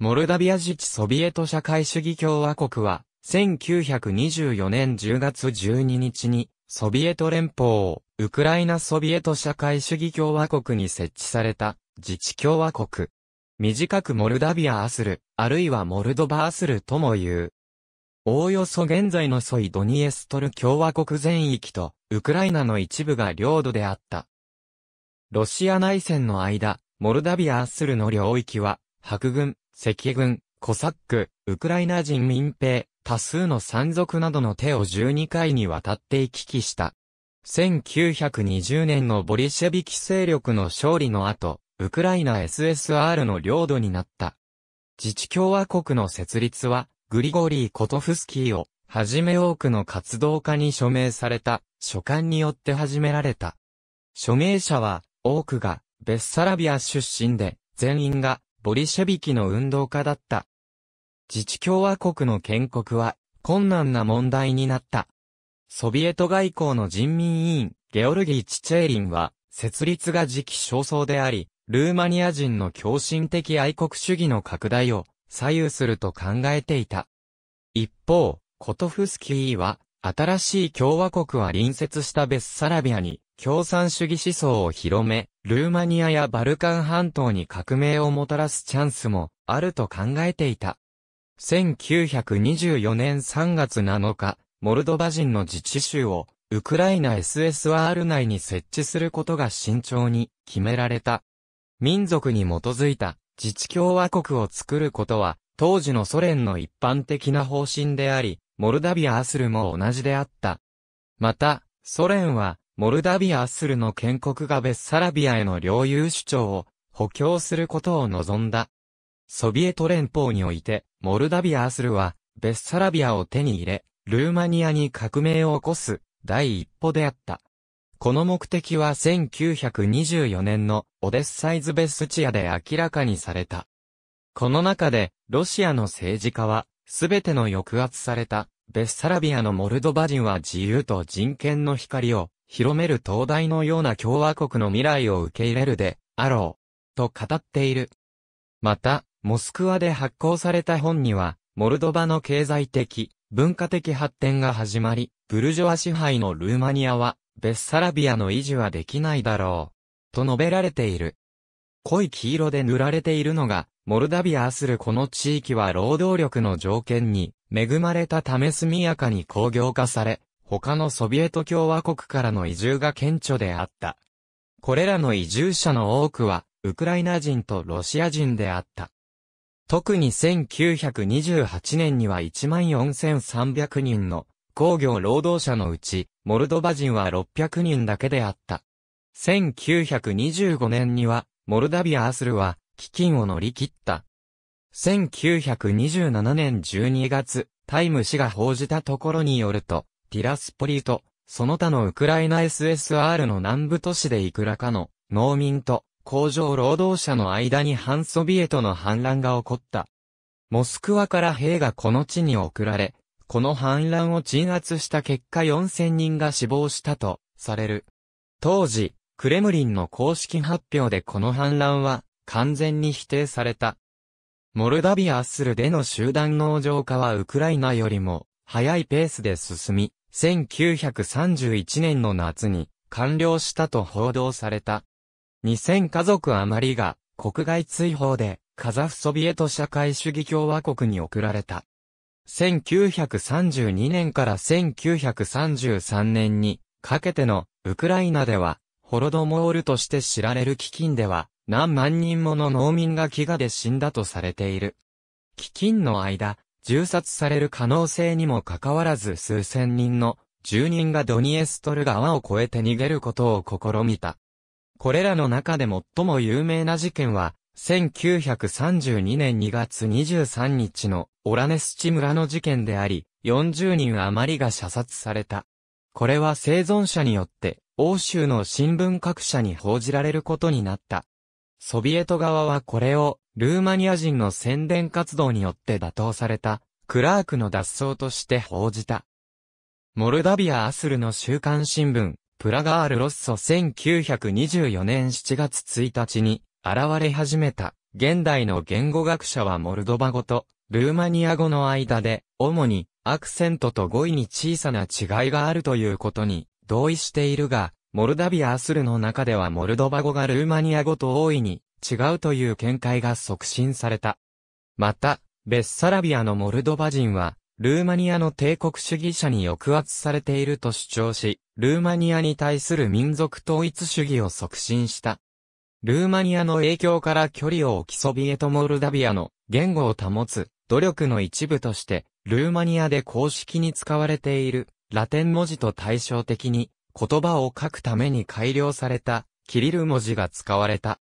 モルダビア自治ソビエト社会主義共和国は、1924年10月12日に、ソビエト連邦、を、ウクライナソビエト社会主義共和国に設置された、自治共和国。短くモルダビアアスル、あるいはモルドバアスルとも言う。おおよそ現在のソイドニエストル共和国全域と、ウクライナの一部が領土であった。ロシア内戦の間、モルダビアアスルの領域は、白軍、赤軍、コサック、ウクライナ人民兵、多数の山賊などの手を12回にわたって行き来した。1920年のボリシェビキ勢力の勝利の後、ウクライナ SSR の領土になった。自治共和国の設立は、グリゴリー・コトフスキーを、はじめ多くの活動家に署名された、書簡によって始められた。署名者は、多くが、ベッサラビア出身で、全員が、ボリシェビキの運動家だった。自治共和国の建国は困難な問題になった。ソビエト外交の人民委員、ゲオルギー・チチェーリンは、設立が時期尚早であり、ルーマニア人の狂信的愛国主義の拡大を左右すると考えていた。一方、コトフスキーは、新しい共和国は隣接したベスサラビアに共産主義思想を広め、ルーマニアやバルカン半島に革命をもたらすチャンスもあると考えていた。1924年3月7日、モルドバ人の自治州をウクライナ SSR 内に設置することが慎重に決められた。民族に基づいた自治共和国を作ることは当時のソ連の一般的な方針であり、モルダビア・アスルも同じであった。また、ソ連は、モルダビア・アスルの建国がベッサラビアへの領有主張を補強することを望んだ。ソビエト連邦において、モルダビア・アスルは、ベッサラビアを手に入れ、ルーマニアに革命を起こす第一歩であった。この目的は1924年のオデッサイズ・ベスチアで明らかにされた。この中で、ロシアの政治家は、すべての抑圧された、ベッサラビアのモルドバ人は自由と人権の光を、広める灯台のような共和国の未来を受け入れるで、あろう、と語っている。また、モスクワで発行された本には、モルドバの経済的、文化的発展が始まり、ブルジョア支配のルーマニアは、ベッサラビアの維持はできないだろう、と述べられている。濃い黄色で塗られているのが、モルダビアアスルこの地域は労働力の条件に恵まれたため速やかに工業化され、他のソビエト共和国からの移住が顕著であった。これらの移住者の多くは、ウクライナ人とロシア人であった。特に1928年には14,300人の工業労働者のうち、モルドバ人は600人だけであった。1925年にはモルダビア・アスルは、基金を乗り切った。1927年12月、タイム氏が報じたところによると、ティラスポリート、その他のウクライナ SSR の南部都市でいくらかの農民と工場労働者の間に反ソビエトの反乱が起こった。モスクワから兵がこの地に送られ、この反乱を鎮圧した結果4000人が死亡したとされる。当時、クレムリンの公式発表でこの反乱は完全に否定された。モルダビアッスルでの集団農場化はウクライナよりも早いペースで進み、1931年の夏に完了したと報道された。2000家族余りが国外追放でカザフソビエト社会主義共和国に送られた。1932年から1933年にかけてのウクライナではホロドモールとして知られる飢饉では、何万人もの農民が飢餓で死んだとされている。飢饉の間、銃殺される可能性にもかかわらず数千人の住人がドニエストル川を越えて逃げることを試みた。これらの中で最も有名な事件は、1932年2月23日のオラネスチ村の事件であり、40人余りが射殺された。これは生存者によって欧州の新聞各社に報じられることになった。ソビエト側はこれを、ルーマニア人の宣伝活動によって打倒された、クラークの脱走として報じた。モルダビア・アスルの週刊新聞、プラガール・ロッソ1924年7月1日に、現れ始めた、現代の言語学者はモルドバ語と、ルーマニア語の間で、主に、アクセントと語彙に小さな違いがあるということに、同意しているが、モルダビア・アスルの中ではモルドバ語がルーマニア語と大いに違うという見解が促進された。また、ベッサラビアのモルドバ人は、ルーマニアの帝国主義者に抑圧されていると主張し、ルーマニアに対する民族統一主義を促進した。ルーマニアの影響から距離を置きソビエトモルダビアの言語を保つ努力の一部として、ルーマニアで公式に使われているラテン文字と対照的に、言葉を書くために改良された、キリル文字が使われた。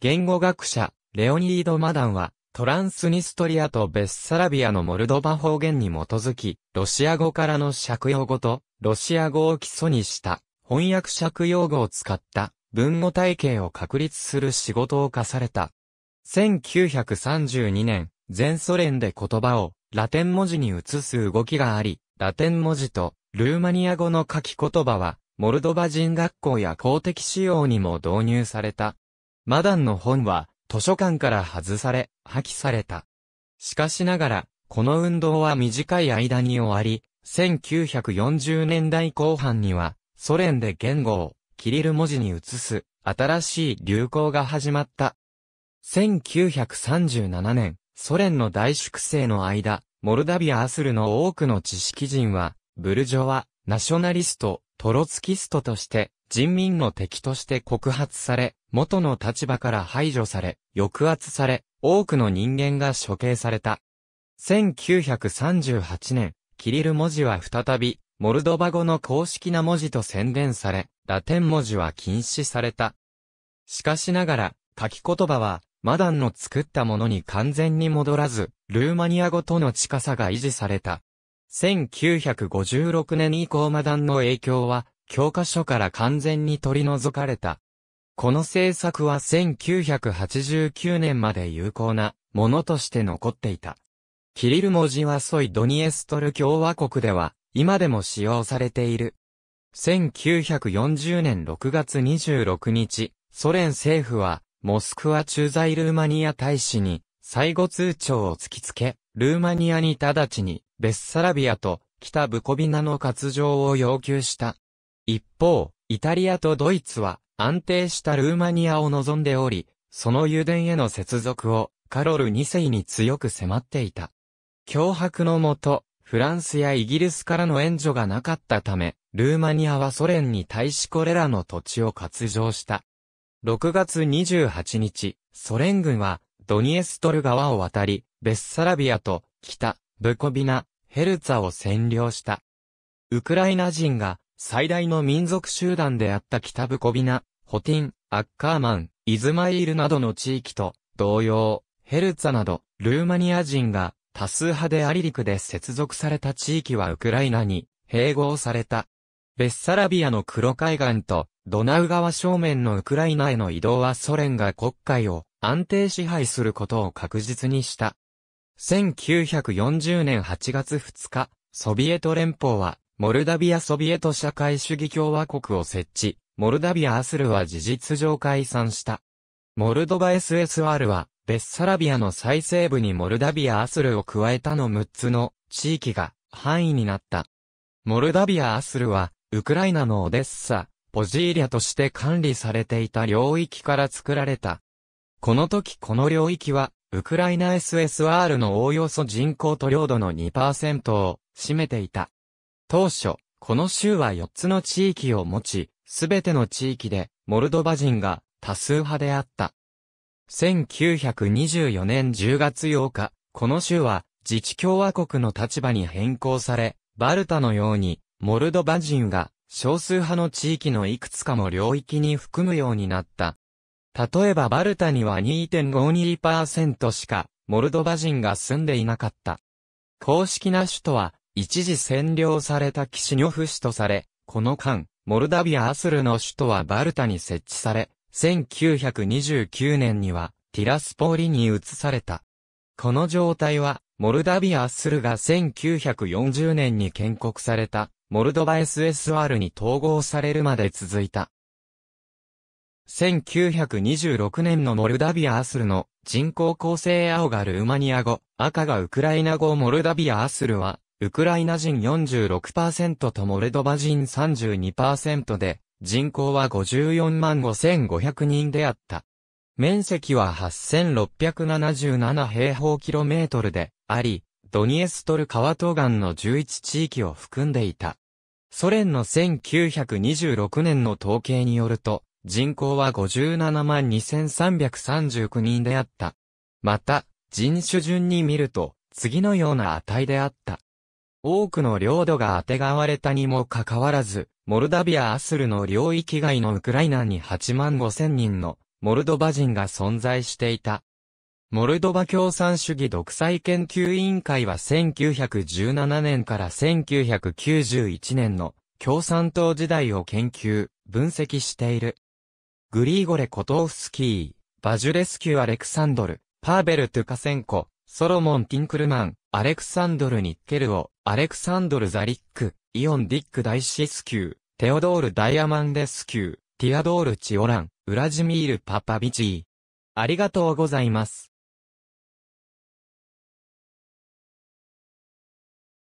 言語学者、レオニード・マダンは、トランスニストリアとベッサラビアのモルドバ方言に基づき、ロシア語からの借用語と、ロシア語を基礎にした、翻訳借用語を使った、文語体系を確立する仕事を課された。1932年、全ソ連で言葉をラテン文字に移す動きがあり、ラテン文字とルーマニア語の書き言葉は、モルドバ人学校や公的仕様にも導入された。マダンの本は、図書館から外され、破棄された。しかしながら、この運動は短い間に終わり、1940年代後半には、ソ連で言語を、キリル文字に移す、新しい流行が始まった。1937年、ソ連の大粛清の間、モルダビア・アスルの多くの知識人は、ブルジョワ、ナショナリスト、トロツキストとして、人民の敵として告発され、元の立場から排除され、抑圧され、多くの人間が処刑された。1938年、キリル文字は再び、モルドバ語の公式な文字と宣伝され、ラテン文字は禁止された。しかしながら、書き言葉は、マダンの作ったものに完全に戻らず、ルーマニア語との近さが維持された。1956年以降マダンの影響は、教科書から完全に取り除かれた。この政策は1989年まで有効なものとして残っていた。キリル文字はソイドニエストル共和国では今でも使用されている。1940年6月26日、ソ連政府はモスクワ駐在ルーマニア大使に、最後通帳を突きつけ、ルーマニアに直ちに、ベッサラビアと、北ブコビナの割譲を要求した。一方、イタリアとドイツは、安定したルーマニアを望んでおり、その油田への接続を、カロル2世に強く迫っていた。脅迫のもと、フランスやイギリスからの援助がなかったため、ルーマニアはソ連に対しこれらの土地を割譲した。6月28日、ソ連軍は、ドニエストル川を渡り、ベッサラビアと、北、ブコビナ、ヘルツァを占領した。ウクライナ人が、最大の民族集団であった北ブコビナ、ホティン、アッカーマン、イズマイールなどの地域と、同様、ヘルツァなど、ルーマニア人が、多数派でアリリクで接続された地域はウクライナに、併合された。ベッサラビアの黒海岸とドナウ川正面のウクライナへの移動はソ連が国会を安定支配することを確実にした。1940年8月2日、ソビエト連邦はモルダビアソビエト社会主義共和国を設置、モルダビアアスルは事実上解散した。モルドバ SSR は、ベッサラビアの最西部にモルダビアアスルを加えたの6つの地域が範囲になった。モルダビアアスルは、ウクライナのオデッサ、ポジーリャとして管理されていた領域から作られた。この時この領域は、ウクライナ SSR のおおよそ人口と領土の2%を占めていた。当初、この州は4つの地域を持ち、すべての地域で、モルドバ人が多数派であった。1924年10月8日、この州は自治共和国の立場に変更され、バルタのようにモルドバ人が少数派の地域のいくつかも領域に含むようになった。例えばバルタには2.52%しかモルドバ人が住んでいなかった。公式な首都は一時占領されたキシニョフ市とされ、この間、モルダビア・アスルの首都はバルタに設置され、1929年にはティラスポーリに移された。この状態は、モルダビア・アスルが1940年に建国されたモルドバ SSR に統合されるまで続いた。1926年のモルダビア・アスルの人口構成青がルーマニア語、赤がウクライナ語モルダビア・アスルは、ウクライナ人46%とモルドバ人32%で、人口は54万5500人であった。面積は8677平方キロメートルであり、ドニエストル川東岸の11地域を含んでいた。ソ連の1926年の統計によると、人口は57万2339人であった。また、人種順に見ると、次のような値であった。多くの領土が当てがわれたにもかかわらず、モルダビア・アスルの領域外のウクライナに8万5千人のモルドバ人が存在していた。モルドバ共産主義独裁研究委員会は1917年から1991年の共産党時代を研究、分析している。グリーゴレ・コトーフスキー、バジュレスキュ・アレクサンドル、パーベル・トゥカセンコ、ソロモン・ティンクルマン、アレクサンドル・ニッケルオ、アレクサンドル・ザリック、イオン・ディック・ダイシスキュー、テオドール・ダイアマンデスキュー、ティアドール・チオラン、ウラジミール・パパビチー。ありがとうございます。